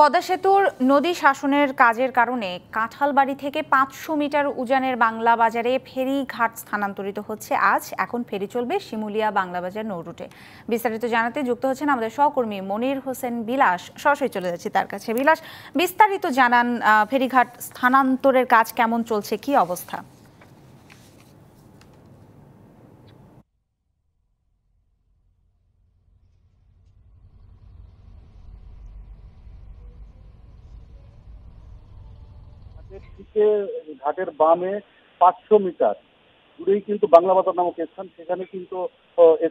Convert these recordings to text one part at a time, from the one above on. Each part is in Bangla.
পদ্মা সেতুর নদী শাসনের কাজের কারণে কাঁঠালবাড়ি থেকে পাঁচশো মিটার উজানের বাংলা বাজারে ফেরি ঘাট স্থানান্তরিত হচ্ছে আজ এখন ফেরি চলবে শিমুলিয়া বাংলা বাজার নৌরুটে বিস্তারিত জানাতে যুক্ত হচ্ছেন আমাদের সহকর্মী মনির হোসেন বিলাস সরাসরি চলে যাচ্ছি তার কাছে বিলাস বিস্তারিত জানান ফেরিঘাট স্থানান্তরের কাজ কেমন চলছে কি অবস্থা ঘাটের দিকে ঘাটের বামে পাঁচশো মিটার দূরেই কিন্তু বাংলা বাজার নামক স্থান সেখানে কিন্তু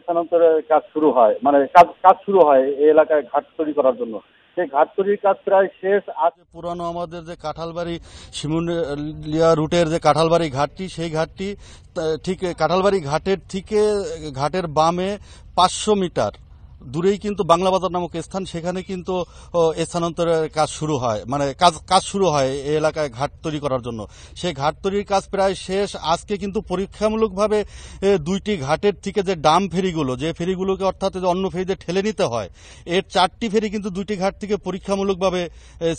স্থানান্তরের কাজ শুরু হয় মানে কাজ কাজ শুরু হয় এই এলাকায় ঘাট তৈরি করার জন্য সেই ঘাট তৈরির কাজ প্রায় শেষ আজ পুরানো আমাদের যে কাঁঠালবাড়ি শিমুলিয়া রুটের যে কাঁঠালবাড়ি ঘাটটি সেই ঘাটটি ঠিক কাঁঠালবাড়ি ঘাটের থেকে ঘাটের বামে পাঁচশো মিটার দূরেই কিন্তু বাংলা বাজার নামক স্থান সেখানে কিন্তু স্থানান্তরের কাজ শুরু হয় মানে কাজ কাজ শুরু হয় এই এলাকায় ঘাট তৈরি করার জন্য সেই ঘাট তৈরির কাজ প্রায় শেষ আজকে কিন্তু পরীক্ষামূলকভাবে দুইটি ঘাটের থেকে যে ডাম ফেরিগুলো যে ফেরিগুলোকে অর্থাৎ অন্য ফেরিতে ঠেলে নিতে হয় এর চারটি ফেরি কিন্তু দুইটি ঘাট থেকে পরীক্ষামূলকভাবে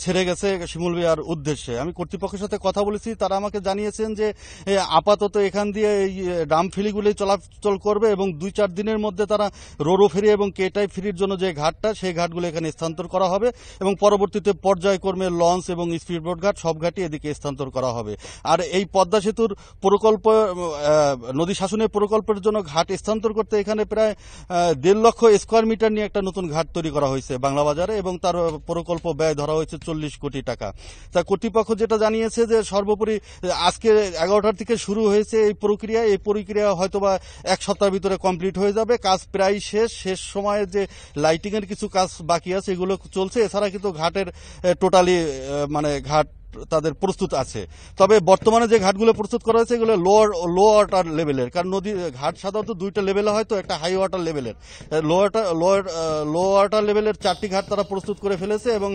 ছেড়ে গেছে শিমুল বিহার উদ্দেশ্যে আমি কর্তৃপক্ষের সাথে কথা বলেছি তারা আমাকে জানিয়েছেন যে আপাতত এখান দিয়ে এই ডাম ফেরিগুলোই চলাচল করবে এবং দুই চার দিনের মধ্যে তারা রোরো ফেরি এবং কেট এটাই ফ্রির জন্য যে ঘাটটা সেই ঘাটগুলো এখানে স্থানান্তর করা হবে এবং পরবর্তীতে পর্যায়ক্রমে লঞ্চ এবং স্পিডবোট ঘাট সব ঘাটই এদিকে স্থানান্তর করা হবে আর এই পদ্মা সেতুর প্রকল্প নদী শাসনের প্রকল্পের জন্য ঘাট স্থানান্তর করতে এখানে প্রায় দেড় লক্ষ স্কোয়ার মিটার নিয়ে একটা নতুন ঘাট তৈরি করা হয়েছে বাংলা বাজারে এবং তার প্রকল্প ব্যয় ধরা হয়েছে চল্লিশ কোটি টাকা তা কর্তৃপক্ষ যেটা জানিয়েছে যে সর্বোপরি আজকে এগারোটার থেকে শুরু হয়েছে এই প্রক্রিয়া এই প্রক্রিয়া হয়তোবা এক সপ্তাহের ভিতরে কমপ্লিট হয়ে যাবে কাজ প্রায় শেষ শেষ সময়ে ঘাটের যে লাইটিংয়ের কিছু কাজ বাকি আছে এগুলো চলছে এছাড়া কিন্তু ঘাটের টোটালি মানে ঘাট তাদের প্রস্তুত আছে তবে বর্তমানে যে ঘাটগুলো প্রস্তুত করা হয়েছে এগুলো লোয়ার লো ওয়াটার লেভেলের কারণ নদী ঘাট সাধারণত দুইটা লেভেলে হয় তো একটা হাই ওয়াটার লেভেলের লো ওয়াটার লো ওয়াটার লেভেলের চারটি ঘাট তারা প্রস্তুত করে ফেলেছে এবং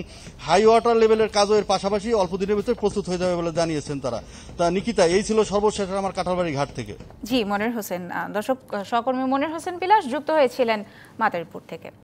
হাই ওয়াটার লেভেলের কাজও এর পাশাপাশি অল্প দিনের ভিতরে প্রস্তুত হয়ে যাবে বলে জানিয়েছেন তারা তা নিকিতা এই ছিল সর্বশেষ আমার কাঁঠালবাড়ি ঘাট থেকে জি মনির হোসেন দর্শক সহকর্মী মনির হোসেন বিলাস যুক্ত হয়েছিলেন মাদারীপুর থেকে